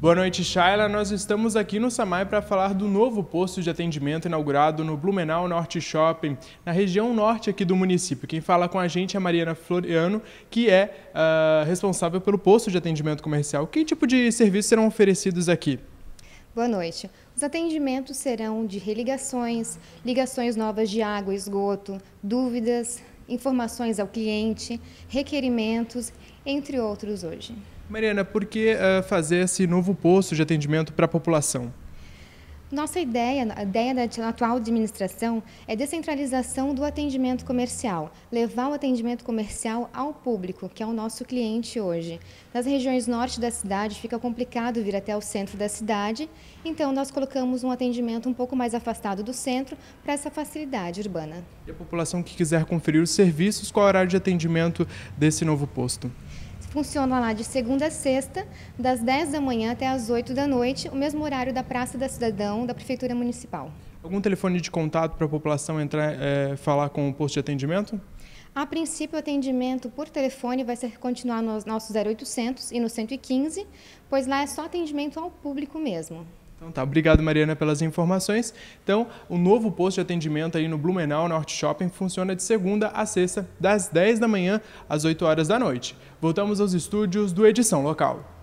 Boa noite, Shaila. Nós estamos aqui no Samai para falar do novo posto de atendimento inaugurado no Blumenau Norte Shopping, na região norte aqui do município. Quem fala com a gente é a Mariana Floriano, que é uh, responsável pelo posto de atendimento comercial. Que tipo de serviços serão oferecidos aqui? Boa noite. Os atendimentos serão de religações, ligações novas de água, esgoto, dúvidas, informações ao cliente, requerimentos, entre outros hoje. Mariana, por que uh, fazer esse novo posto de atendimento para a população? Nossa ideia, a ideia da atual administração é descentralização do atendimento comercial, levar o atendimento comercial ao público, que é o nosso cliente hoje. Nas regiões norte da cidade fica complicado vir até o centro da cidade, então nós colocamos um atendimento um pouco mais afastado do centro para essa facilidade urbana. E a população que quiser conferir os serviços, qual é o horário de atendimento desse novo posto? Funciona lá de segunda a sexta, das 10 da manhã até as 8 da noite, o mesmo horário da Praça da Cidadão, da Prefeitura Municipal. Algum telefone de contato para a população entrar, é, falar com o posto de atendimento? A princípio, o atendimento por telefone vai ser continuar no nosso 0800 e no 115, pois lá é só atendimento ao público mesmo. Então tá, obrigado Mariana pelas informações. Então, o novo posto de atendimento aí no Blumenau Norte Shopping funciona de segunda a sexta, das 10 da manhã às 8 horas da noite. Voltamos aos estúdios do Edição Local.